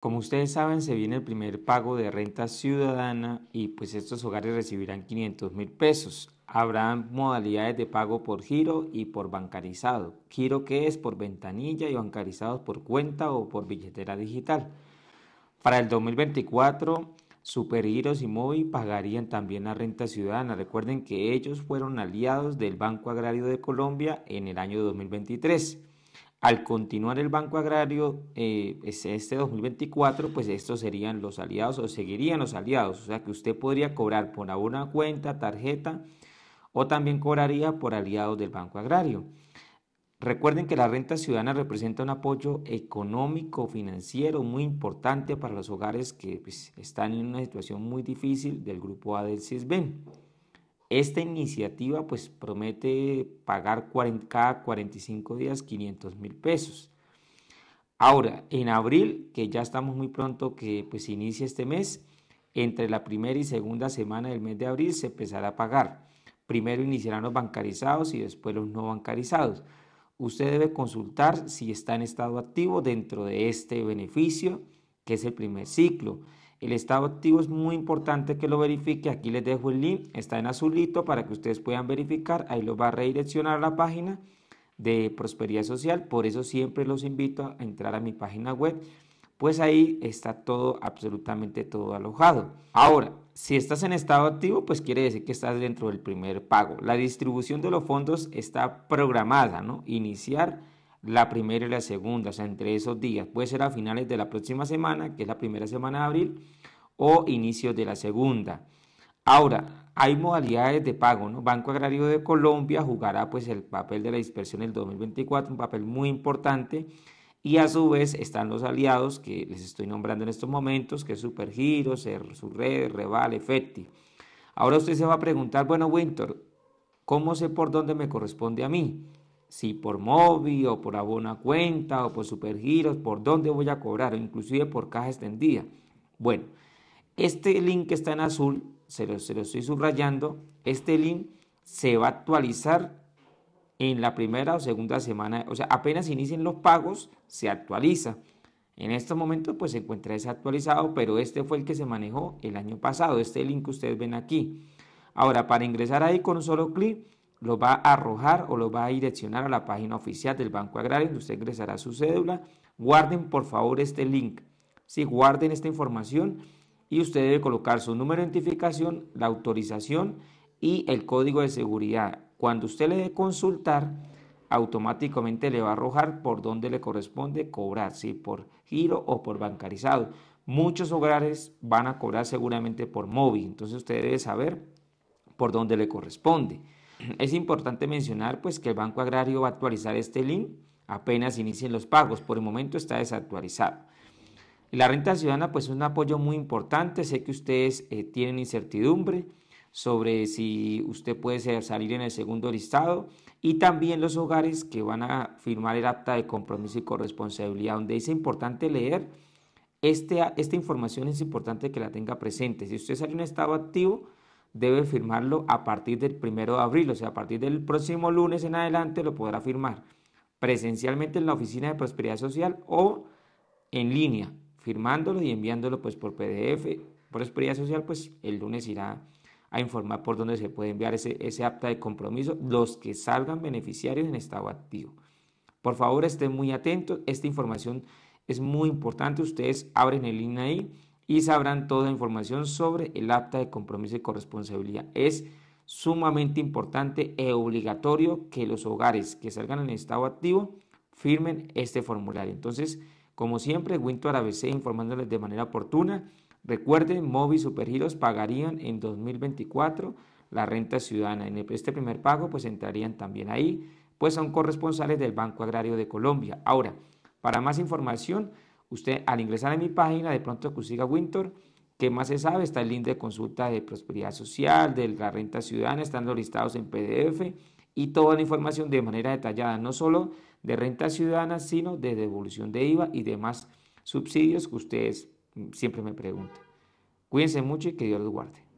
Como ustedes saben, se viene el primer pago de renta ciudadana y pues estos hogares recibirán 500 mil pesos. Habrá modalidades de pago por giro y por bancarizado. Giro que es por ventanilla y bancarizados por cuenta o por billetera digital. Para el 2024, Supergiros y Móvil pagarían también la renta ciudadana. Recuerden que ellos fueron aliados del Banco Agrario de Colombia en el año 2023. Al continuar el Banco Agrario eh, este 2024, pues estos serían los aliados o seguirían los aliados. O sea que usted podría cobrar por una cuenta, tarjeta o también cobraría por aliados del Banco Agrario. Recuerden que la renta ciudadana representa un apoyo económico, financiero muy importante para los hogares que pues, están en una situación muy difícil del grupo A del CISBEN. Esta iniciativa pues promete pagar cada 45 días 500 mil pesos. Ahora, en abril, que ya estamos muy pronto que pues inicia este mes, entre la primera y segunda semana del mes de abril se empezará a pagar. Primero iniciarán los bancarizados y después los no bancarizados. Usted debe consultar si está en estado activo dentro de este beneficio, que es el primer ciclo. El estado activo es muy importante que lo verifique. Aquí les dejo el link, está en azulito para que ustedes puedan verificar. Ahí lo va a redireccionar a la página de Prosperidad Social. Por eso siempre los invito a entrar a mi página web, pues ahí está todo, absolutamente todo alojado. Ahora, si estás en estado activo, pues quiere decir que estás dentro del primer pago. La distribución de los fondos está programada, ¿no? Iniciar la primera y la segunda, o sea, entre esos días. Puede ser a finales de la próxima semana, que es la primera semana de abril, o inicio de la segunda. Ahora, hay modalidades de pago, ¿no? Banco Agrario de Colombia jugará pues el papel de la dispersión el 2024, un papel muy importante. Y a su vez están los aliados que les estoy nombrando en estos momentos, que es Supergiro, Surred, Reval, Efecti. Ahora usted se va a preguntar, bueno, Winter, ¿cómo sé por dónde me corresponde a mí? si por móvil, o por abona cuenta o por Supergiros, por dónde voy a cobrar o inclusive por caja extendida. Bueno, este link que está en azul, se lo, estoy subrayando, este link se va a actualizar en la primera o segunda semana, o sea, apenas inicien los pagos, se actualiza. En estos momentos pues se encuentra desactualizado, pero este fue el que se manejó el año pasado, este link que ustedes ven aquí. Ahora, para ingresar ahí con un solo clic, lo va a arrojar o lo va a direccionar a la página oficial del Banco Agrario, donde usted ingresará su cédula. Guarden por favor este link. sí, guarden esta información y usted debe colocar su número de identificación, la autorización y el código de seguridad. Cuando usted le dé consultar, automáticamente le va a arrojar por dónde le corresponde cobrar, si por giro o por bancarizado. Muchos hogares van a cobrar seguramente por móvil, entonces usted debe saber por dónde le corresponde. Es importante mencionar pues que el Banco Agrario va a actualizar este link apenas inicien los pagos, por el momento está desactualizado. La renta ciudadana pues es un apoyo muy importante, sé que ustedes eh, tienen incertidumbre sobre si usted puede salir en el segundo listado y también los hogares que van a firmar el acta de compromiso y corresponsabilidad, donde es importante leer este esta información, es importante que la tenga presente. Si usted sale en estado activo, debe firmarlo a partir del 1 de abril, o sea, a partir del próximo lunes en adelante lo podrá firmar presencialmente en la oficina de prosperidad social o en línea, firmándolo y enviándolo pues por PDF. Prosperidad social pues el lunes irá a informar por dónde se puede enviar ese, ese acta de compromiso, los que salgan beneficiarios en estado activo. Por favor, estén muy atentos, esta información es muy importante, ustedes abren el INAI y sabrán toda la información sobre el acta de compromiso y corresponsabilidad. Es sumamente importante e obligatorio que los hogares que salgan en estado activo firmen este formulario. Entonces, como siempre, Winto ABC informándoles de manera oportuna. Recuerden, Movi Supergiros pagarían en 2024 la renta ciudadana. En este primer pago, pues entrarían también ahí, pues son corresponsales del Banco Agrario de Colombia. Ahora, para más información, usted al ingresar a mi página, de pronto consiga Winter. ¿Qué más se sabe? Está el link de consulta de prosperidad social, de la renta ciudadana, están los listados en PDF y toda la información de manera detallada, no solo de renta ciudadana, sino de devolución de IVA y demás subsidios que ustedes mm, siempre me preguntan. Cuídense mucho y que Dios los guarde.